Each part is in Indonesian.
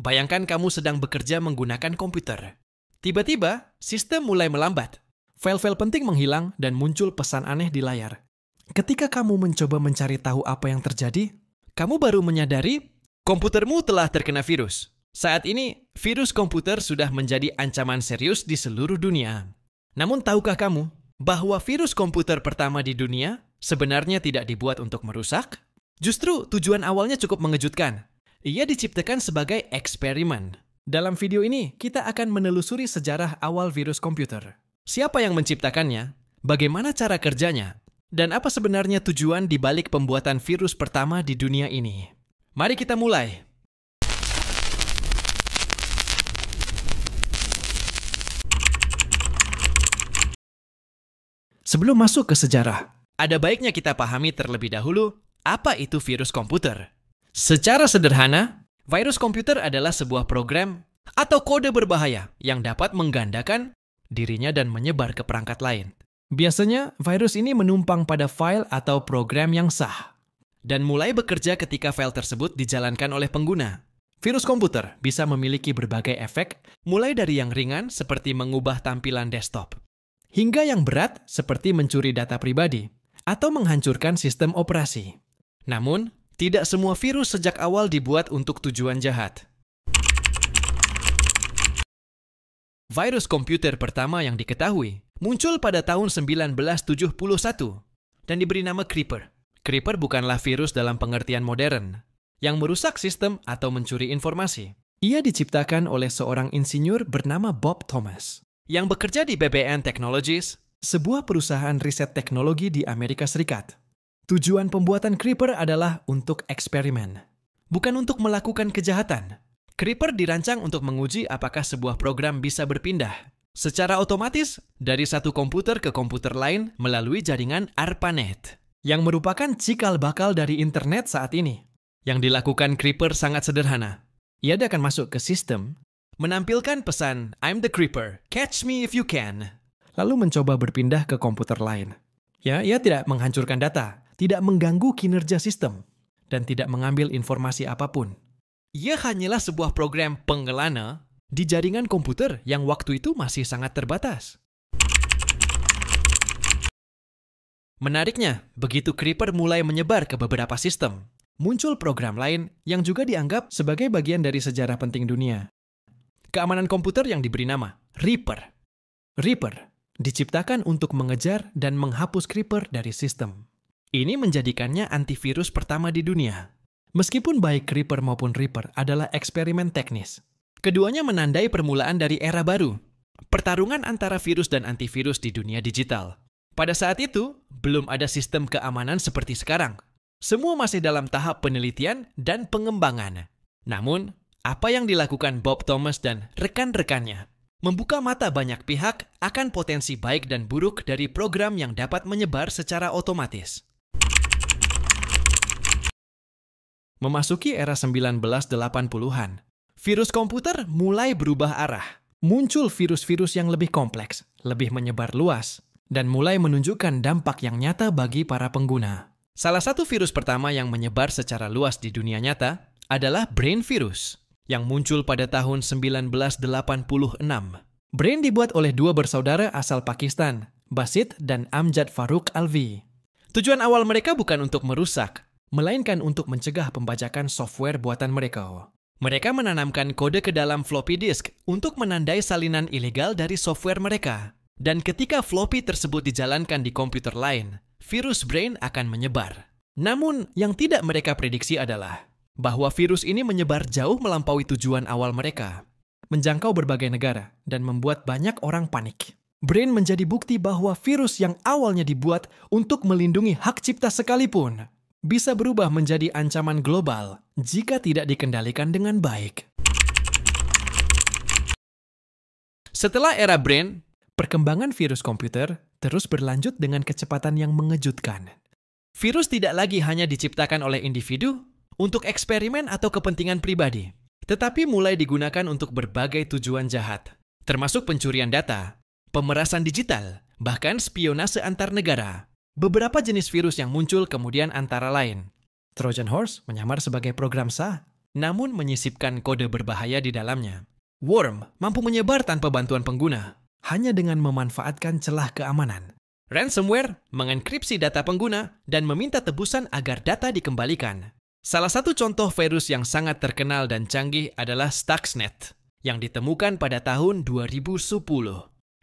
Bayangkan kamu sedang bekerja menggunakan komputer. Tiba-tiba, sistem mulai melambat. File-file penting menghilang dan muncul pesan aneh di layar. Ketika kamu mencoba mencari tahu apa yang terjadi, kamu baru menyadari komputermu telah terkena virus. Saat ini, virus komputer sudah menjadi ancaman serius di seluruh dunia. Namun tahukah kamu bahwa virus komputer pertama di dunia sebenarnya tidak dibuat untuk merusak? Justru tujuan awalnya cukup mengejutkan, ia diciptakan sebagai eksperimen. Dalam video ini, kita akan menelusuri sejarah awal virus komputer. Siapa yang menciptakannya? Bagaimana cara kerjanya? Dan apa sebenarnya tujuan di balik pembuatan virus pertama di dunia ini? Mari kita mulai. Sebelum masuk ke sejarah, ada baiknya kita pahami terlebih dahulu apa itu virus komputer. Secara sederhana, virus komputer adalah sebuah program atau kode berbahaya yang dapat menggandakan dirinya dan menyebar ke perangkat lain. Biasanya, virus ini menumpang pada file atau program yang sah dan mulai bekerja ketika file tersebut dijalankan oleh pengguna. Virus komputer bisa memiliki berbagai efek, mulai dari yang ringan seperti mengubah tampilan desktop, hingga yang berat seperti mencuri data pribadi atau menghancurkan sistem operasi. Namun, tidak semua virus sejak awal dibuat untuk tujuan jahat. Virus komputer pertama yang diketahui muncul pada tahun 1971 dan diberi nama Creeper. Creeper bukanlah virus dalam pengertian modern yang merusak sistem atau mencuri informasi. Ia diciptakan oleh seorang insinyur bernama Bob Thomas yang bekerja di BBN Technologies, sebuah perusahaan riset teknologi di Amerika Serikat. Tujuan pembuatan Creeper adalah untuk eksperimen, bukan untuk melakukan kejahatan. Creeper dirancang untuk menguji apakah sebuah program bisa berpindah secara otomatis dari satu komputer ke komputer lain melalui jaringan ARPANET, yang merupakan cikal bakal dari internet saat ini. Yang dilakukan Creeper sangat sederhana. Ia akan masuk ke sistem, menampilkan pesan "I'm the Creeper, catch me if you can", lalu mencoba berpindah ke komputer lain. Ya, ia tidak menghancurkan data, tidak mengganggu kinerja sistem, dan tidak mengambil informasi apapun. Ia hanyalah sebuah program pengelana di jaringan komputer yang waktu itu masih sangat terbatas. Menariknya, begitu Creeper mulai menyebar ke beberapa sistem, muncul program lain yang juga dianggap sebagai bagian dari sejarah penting dunia. Keamanan komputer yang diberi nama Reaper. Reaper diciptakan untuk mengejar dan menghapus Creeper dari sistem. Ini menjadikannya antivirus pertama di dunia. Meskipun baik Creeper maupun Reaper adalah eksperimen teknis, keduanya menandai permulaan dari era baru, pertarungan antara virus dan antivirus di dunia digital. Pada saat itu, belum ada sistem keamanan seperti sekarang. Semua masih dalam tahap penelitian dan pengembangan. Namun, apa yang dilakukan Bob Thomas dan rekan-rekannya membuka mata banyak pihak akan potensi baik dan buruk dari program yang dapat menyebar secara otomatis. Memasuki era 1980-an, virus komputer mulai berubah arah. Muncul virus-virus yang lebih kompleks, lebih menyebar luas, dan mulai menunjukkan dampak yang nyata bagi para pengguna. Salah satu virus pertama yang menyebar secara luas di dunia nyata adalah brain virus yang muncul pada tahun 1986. Brain dibuat oleh dua bersaudara asal Pakistan, Basit dan Amjad Faruk Alvi. Tujuan awal mereka bukan untuk merusak, melainkan untuk mencegah pembajakan software buatan mereka. Mereka menanamkan kode ke dalam floppy disk untuk menandai salinan ilegal dari software mereka. Dan ketika floppy tersebut dijalankan di komputer lain, virus brain akan menyebar. Namun, yang tidak mereka prediksi adalah bahwa virus ini menyebar jauh melampaui tujuan awal mereka, menjangkau berbagai negara, dan membuat banyak orang panik. Brain menjadi bukti bahwa virus yang awalnya dibuat untuk melindungi hak cipta sekalipun bisa berubah menjadi ancaman global jika tidak dikendalikan dengan baik. Setelah era Brain, perkembangan virus komputer terus berlanjut dengan kecepatan yang mengejutkan. Virus tidak lagi hanya diciptakan oleh individu untuk eksperimen atau kepentingan pribadi, tetapi mulai digunakan untuk berbagai tujuan jahat, termasuk pencurian data, pemerasan digital, bahkan spionase antar negara. Beberapa jenis virus yang muncul kemudian antara lain. Trojan Horse menyamar sebagai program sah, namun menyisipkan kode berbahaya di dalamnya. Worm mampu menyebar tanpa bantuan pengguna, hanya dengan memanfaatkan celah keamanan. Ransomware mengenkripsi data pengguna dan meminta tebusan agar data dikembalikan. Salah satu contoh virus yang sangat terkenal dan canggih adalah Stuxnet, yang ditemukan pada tahun 2010.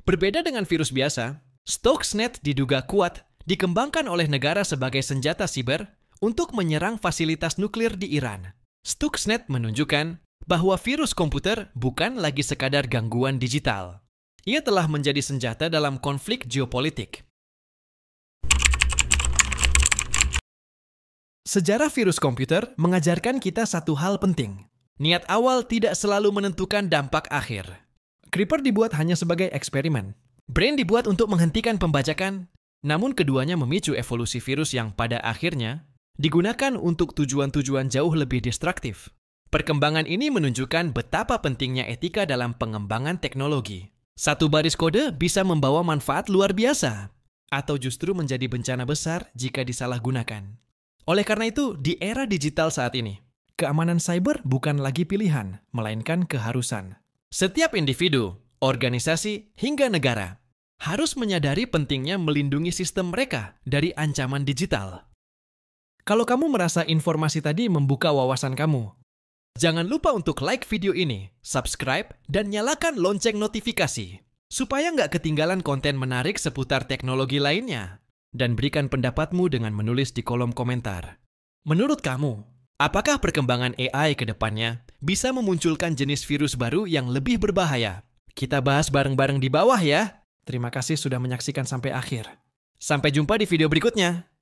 Berbeda dengan virus biasa, Stuxnet diduga kuat dikembangkan oleh negara sebagai senjata siber untuk menyerang fasilitas nuklir di Iran. Stuxnet menunjukkan bahwa virus komputer bukan lagi sekadar gangguan digital. Ia telah menjadi senjata dalam konflik geopolitik. Sejarah virus komputer mengajarkan kita satu hal penting. Niat awal tidak selalu menentukan dampak akhir. Creeper dibuat hanya sebagai eksperimen. Brain dibuat untuk menghentikan pembajakan namun keduanya memicu evolusi virus yang pada akhirnya digunakan untuk tujuan-tujuan jauh lebih destruktif. Perkembangan ini menunjukkan betapa pentingnya etika dalam pengembangan teknologi. Satu baris kode bisa membawa manfaat luar biasa, atau justru menjadi bencana besar jika disalahgunakan. Oleh karena itu, di era digital saat ini, keamanan cyber bukan lagi pilihan, melainkan keharusan. Setiap individu, organisasi, hingga negara harus menyadari pentingnya melindungi sistem mereka dari ancaman digital. Kalau kamu merasa informasi tadi membuka wawasan kamu, jangan lupa untuk like video ini, subscribe, dan nyalakan lonceng notifikasi supaya nggak ketinggalan konten menarik seputar teknologi lainnya. Dan berikan pendapatmu dengan menulis di kolom komentar. Menurut kamu, apakah perkembangan AI ke depannya bisa memunculkan jenis virus baru yang lebih berbahaya? Kita bahas bareng-bareng di bawah ya. Terima kasih sudah menyaksikan sampai akhir. Sampai jumpa di video berikutnya.